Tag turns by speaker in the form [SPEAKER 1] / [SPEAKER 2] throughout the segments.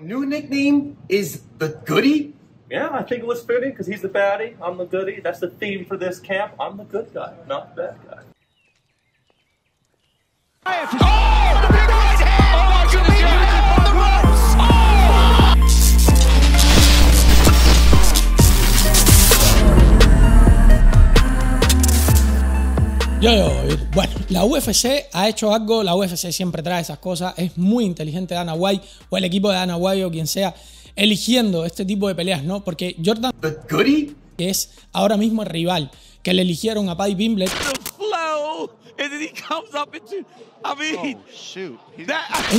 [SPEAKER 1] New nickname is the Goody. Yeah, I think it was fitting because he's the baddie. I'm the goody. That's the theme for this camp. I'm the good guy, not the bad guy. Oh, the big right hand! Oh my goodness! Yo, Bueno, la UFC ha hecho algo, la UFC siempre trae esas cosas, es muy inteligente Dana White o el equipo de Dana White o quien sea eligiendo este tipo de peleas, ¿no? Porque Jordan que es ahora mismo el rival que le eligieron a Paddy Pimble oh, Es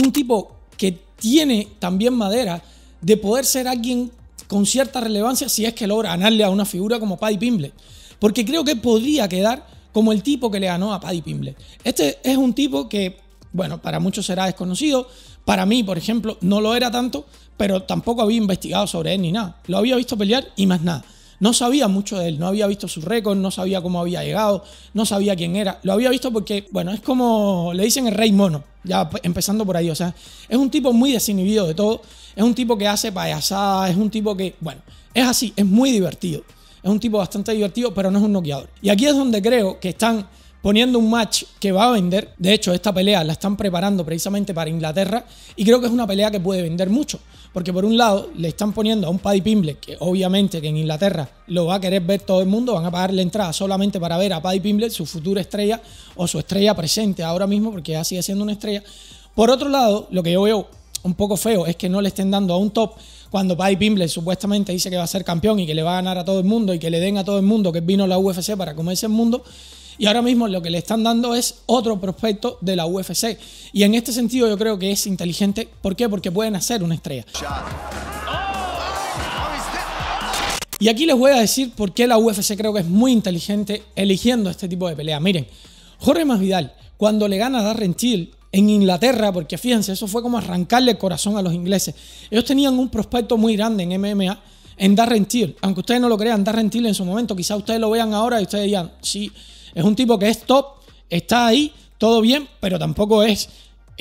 [SPEAKER 1] un tipo que tiene también madera de poder ser alguien con cierta relevancia si es que logra ganarle a una figura como Paddy Pimble porque creo que podría quedar como el tipo que le ganó a Paddy Pimble. Este es un tipo que, bueno, para muchos será desconocido, para mí, por ejemplo, no lo era tanto, pero tampoco había investigado sobre él ni nada. Lo había visto pelear y más nada. No sabía mucho de él, no había visto su récord, no sabía cómo había llegado, no sabía quién era. Lo había visto porque, bueno, es como le dicen el rey mono, ya empezando por ahí. O sea, es un tipo muy desinhibido de todo, es un tipo que hace payasadas, es un tipo que, bueno, es así, es muy divertido es un tipo bastante divertido, pero no es un noqueador. Y aquí es donde creo que están poniendo un match que va a vender. De hecho, esta pelea la están preparando precisamente para Inglaterra y creo que es una pelea que puede vender mucho. Porque por un lado le están poniendo a un Paddy Pimble, que obviamente que en Inglaterra lo va a querer ver todo el mundo, van a pagar la entrada solamente para ver a Paddy Pimble, su futura estrella o su estrella presente ahora mismo, porque ya sigue siendo una estrella. Por otro lado, lo que yo veo un poco feo es que no le estén dando a un top cuando Pai Pimble supuestamente dice que va a ser campeón y que le va a ganar a todo el mundo y que le den a todo el mundo que vino la UFC para comerse el mundo. Y ahora mismo lo que le están dando es otro prospecto de la UFC. Y en este sentido yo creo que es inteligente. ¿Por qué? Porque pueden hacer una estrella. Y aquí les voy a decir por qué la UFC creo que es muy inteligente eligiendo este tipo de peleas. Miren, Jorge Masvidal, cuando le gana a Darren Till, en Inglaterra, porque fíjense, eso fue como arrancarle el corazón a los ingleses. Ellos tenían un prospecto muy grande en MMA, en Darren Till. Aunque ustedes no lo crean, Darren Till en su momento, quizá ustedes lo vean ahora y ustedes digan, sí, es un tipo que es top, está ahí, todo bien, pero tampoco es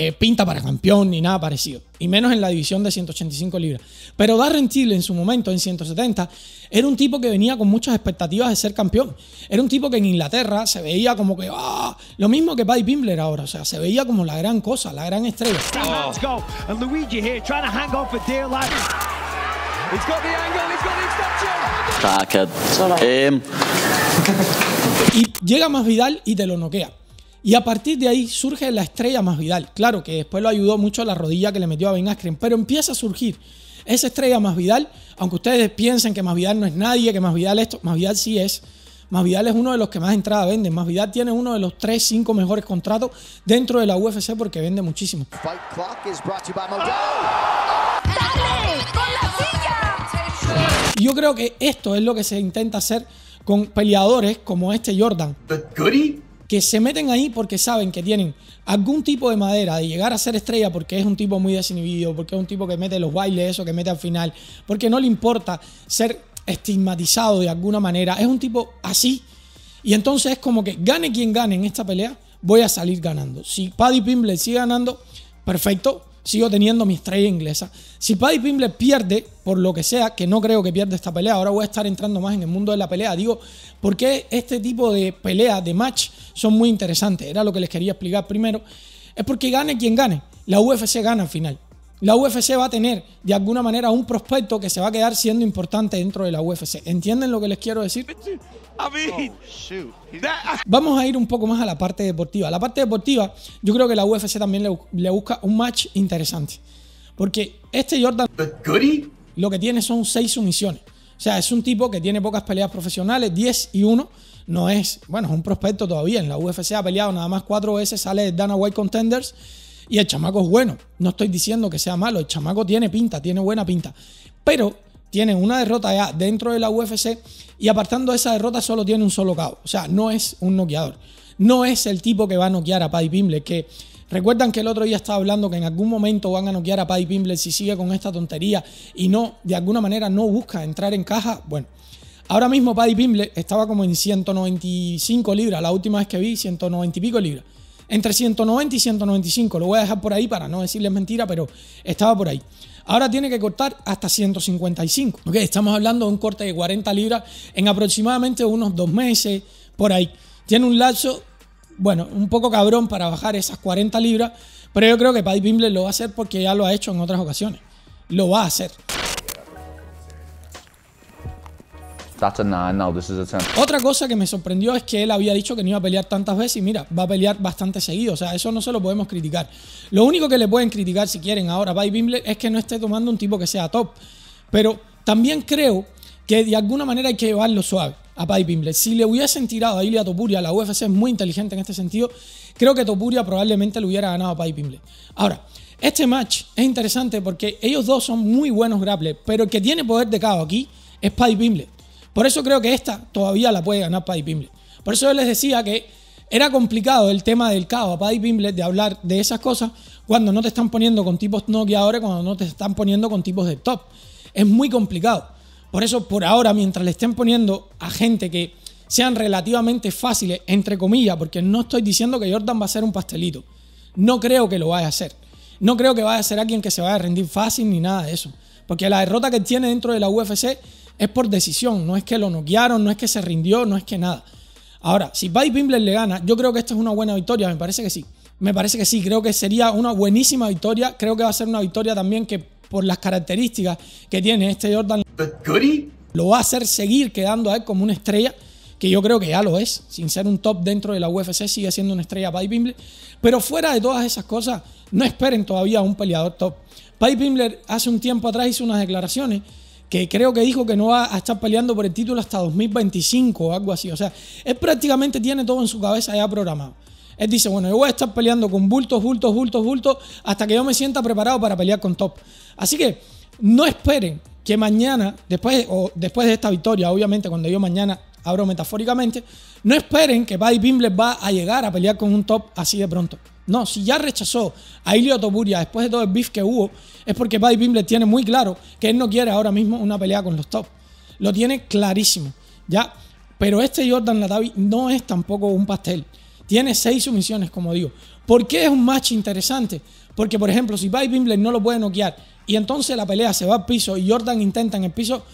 [SPEAKER 1] eh, pinta para campeón ni nada parecido. Y menos en la división de 185 libras. Pero Darren Till en su momento, en 170, era un tipo que venía con muchas expectativas de ser campeón. Era un tipo que en Inglaterra se veía como que, ah", lo mismo que Paddy Pimbler ahora. O sea, se veía como la gran cosa, la gran estrella. Eh, y llega más Vidal y te lo noquea. Y a partir de ahí surge la estrella más Vidal. Claro que después lo ayudó mucho la rodilla que le metió a Ben Askren, pero empieza a surgir esa estrella más Vidal. Aunque ustedes piensen que más Vidal no es nadie, que más Vidal esto, más Vidal sí es. Más Vidal es uno de los que más entrada venden. Más Vidal tiene uno de los 3, 5 mejores contratos dentro de la UFC porque vende muchísimo. Yo creo que esto es lo que se intenta hacer con peleadores como este Jordan que se meten ahí porque saben que tienen algún tipo de madera de llegar a ser estrella porque es un tipo muy desinhibido, porque es un tipo que mete los bailes, eso que mete al final, porque no le importa ser estigmatizado de alguna manera, es un tipo así. Y entonces es como que gane quien gane en esta pelea, voy a salir ganando. Si Paddy Pimble sigue ganando, perfecto, sigo teniendo mi estrella inglesa. Si Paddy Pimble pierde, por lo que sea, que no creo que pierda esta pelea, ahora voy a estar entrando más en el mundo de la pelea. Digo, porque este tipo de peleas, de match, son muy interesantes? Era lo que les quería explicar primero. Es porque gane quien gane. La UFC gana al final la UFC va a tener de alguna manera un prospecto que se va a quedar siendo importante dentro de la UFC. ¿Entienden lo que les quiero decir? Oh, Vamos a ir un poco más a la parte deportiva. La parte deportiva, yo creo que la UFC también le, busca un match interesante. Porque este Jordan lo que tiene son seis sumisiones. O sea, es un tipo que tiene pocas peleas profesionales, 10 y 1. No es, bueno, es un prospecto todavía. En la UFC ha peleado nada más cuatro veces, sale Dana White Contenders y el chamaco es bueno. No estoy diciendo que sea malo. El chamaco tiene pinta, tiene buena pinta. Pero tiene una derrota ya dentro de la UFC y apartando esa derrota solo tiene un solo KO. O sea, no es un noqueador. No es el tipo que va a noquear a Paddy Pimble, que recuerdan que el otro día estaba hablando que en algún momento van a noquear a Paddy Pimble si sigue con esta tontería y no, de alguna manera no busca entrar en caja. Bueno, ahora mismo Paddy Pimble estaba como en 195 libras, la última vez que vi 190 y pico libras entre 190 y 195. Lo voy a dejar por ahí para no decirles mentira, pero estaba por ahí. Ahora tiene que cortar hasta 155. Okay, Estamos hablando de un corte de 40 libras en aproximadamente unos dos meses, por ahí. Tiene un lazo, bueno, un poco cabrón para bajar esas 40 libras, pero yo creo que Paddy Pimble lo va a hacer porque ya lo ha hecho en otras ocasiones. Lo va a hacer. Otra cosa que me sorprendió es que él había dicho que no iba a pelear tantas veces y mira, va a pelear bastante seguido. O sea, eso no se lo podemos criticar. Lo único que le pueden criticar si quieren ahora a Pai es que no esté tomando un tipo que sea top. Pero también creo que de alguna manera hay que llevarlo suave a Pai Pimble. Si le hubiesen tirado a Ilya Topuria, la UFC es muy inteligente en este sentido, creo que Topuria probablemente le hubiera ganado a Pai Pimble. Ahora, este match es interesante porque ellos dos son muy buenos grapplers, pero el que tiene poder de cabo aquí es Pai Pimble. Por eso creo que esta todavía la puede ganar Paddy Pimble. Por eso yo les decía que era complicado el tema del caos a Paddy Pimble de hablar de esas cosas cuando no te están poniendo con tipos ahora cuando no te están poniendo con tipos de top. Es muy complicado. Por eso, por ahora, mientras le estén poniendo a gente que sean relativamente fáciles, entre comillas, porque no estoy diciendo que Jordan va a ser un pastelito. No creo que lo vaya a hacer. No creo que vaya a ser alguien que se vaya a rendir fácil ni nada de eso. Porque la derrota que tiene dentro de la UFC es por decisión, no es que lo noquearon, no es que se rindió, no es que nada. Ahora, si Buddy Pimbler le gana, yo creo que esta es una buena victoria, me parece que sí. Me parece que sí, creo que sería una buenísima victoria. Creo que va a ser una victoria también que por las características que tiene este Jordan, lo va a hacer seguir quedando a él como una estrella que yo creo que ya lo es, sin ser un top dentro de la UFC, sigue siendo una estrella Paddy Pimbler. Pero fuera de todas esas cosas, no esperen todavía a un peleador top. Paddy Pimbler hace un tiempo atrás hizo unas declaraciones que creo que dijo que no va a estar peleando por el título hasta 2025 o algo así. O sea, él prácticamente tiene todo en su cabeza ya programado. Él dice, bueno, yo voy a estar peleando con bultos, bultos, bultos, bultos, hasta que yo me sienta preparado para pelear con top. Así que no esperen que mañana, después, o después de esta victoria, obviamente cuando yo mañana abro metafóricamente, no esperen que Paddy Bimble va a llegar a pelear con un top así de pronto. No, si ya rechazó a Ilio Toburia después de todo el beef que hubo, es porque Paddy Bimble tiene muy claro que él no quiere ahora mismo una pelea con los tops. Lo tiene clarísimo, ¿ya? Pero este Jordan Latavi no es tampoco un pastel. Tiene seis sumisiones, como digo. ¿Por qué es un match interesante? Porque, por ejemplo, si Paddy Bimble no lo puede noquear y entonces la pelea se va al piso y Jordan intenta en el piso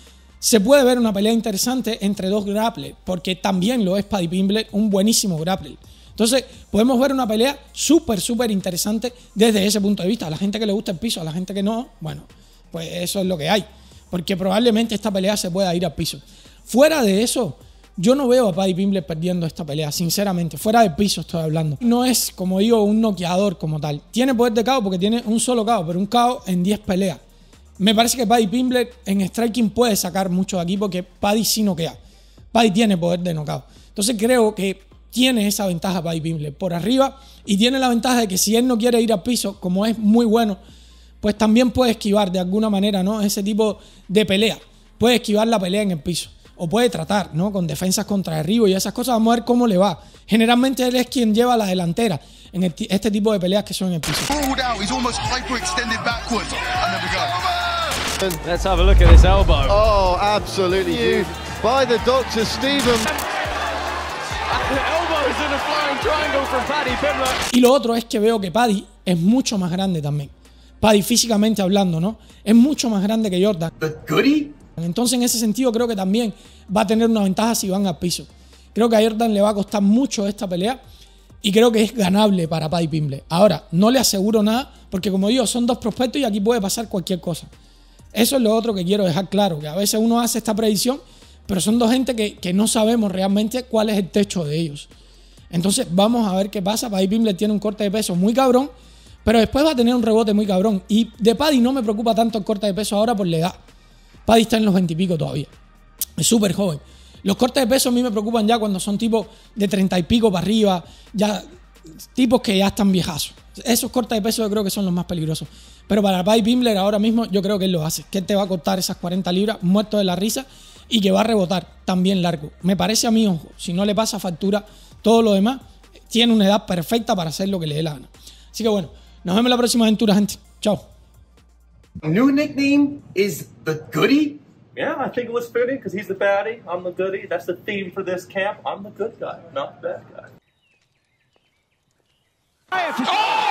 [SPEAKER 1] se puede ver una pelea interesante entre dos grapplers, porque también lo es Paddy Pimble, un buenísimo grappler. Entonces, podemos ver una pelea súper, súper interesante desde ese punto de vista. A la gente que le gusta el piso, a la gente que no, bueno, pues eso es lo que hay. Porque probablemente esta pelea se pueda ir al piso. Fuera de eso, yo no veo a Paddy Pimble perdiendo esta pelea, sinceramente. Fuera de piso estoy hablando. No es, como digo, un noqueador como tal. Tiene poder de KO porque tiene un solo KO, pero un KO en 10 peleas. Me parece que Paddy Pimble en striking puede sacar mucho de aquí porque Paddy sí noquea. Paddy tiene poder de knockout. Entonces creo que tiene esa ventaja Paddy Pimble por arriba y tiene la ventaja de que si él no quiere ir al piso, como es muy bueno, pues también puede esquivar de alguna manera, ¿no? Ese tipo de pelea. Puede esquivar la pelea en el piso o puede tratar, ¿no? Con defensas contra derribo y esas cosas. Vamos a ver cómo le va. Generalmente él es quien lleva la delantera en este tipo de peleas que son en el piso. Let's have a look at this elbow. Oh, absolutely By the doctor, Pimble! Y lo otro es que veo que Paddy es mucho más grande también. Paddy físicamente hablando, ¿no? Es mucho más grande que Jordan. Entonces en ese sentido creo que también va a tener una ventaja si van al piso. Creo que a Jordan le va a costar mucho esta pelea y creo que es ganable para Paddy Pimble. Ahora, no le aseguro nada porque como digo, son dos prospectos y aquí puede pasar cualquier cosa. Eso es lo otro que quiero dejar claro, que a veces uno hace esta predicción, pero son dos gente que, no sabemos realmente cuál es el techo de ellos. Entonces vamos a ver qué pasa. Paddy Pimble tiene un corte de peso muy cabrón, pero después va a tener un rebote muy cabrón. Y de Paddy no me preocupa tanto el corte de peso ahora por la edad. Paddy está en los 20 y pico todavía. Es súper joven. Los cortes de peso a mí me preocupan ya cuando son tipos de 30 y pico para arriba, ya tipos que ya están viejazos. Esos cortes de peso yo creo que son los más peligrosos. Pero para Pai Bimbler ahora mismo yo creo que él lo hace. Que te va a cortar esas 40 libras muerto de la risa y que va a rebotar también largo. Me parece a mí, ojo, si no le pasa factura todo lo demás, tiene una edad perfecta para hacer lo que le dé la gana. Así que bueno, nos vemos en la próxima aventura, gente. Chao. New nickname is the Yeah, I think it was because he's the I'm the That's the theme for this camp. I'm the good guy, not bad guy. Oh!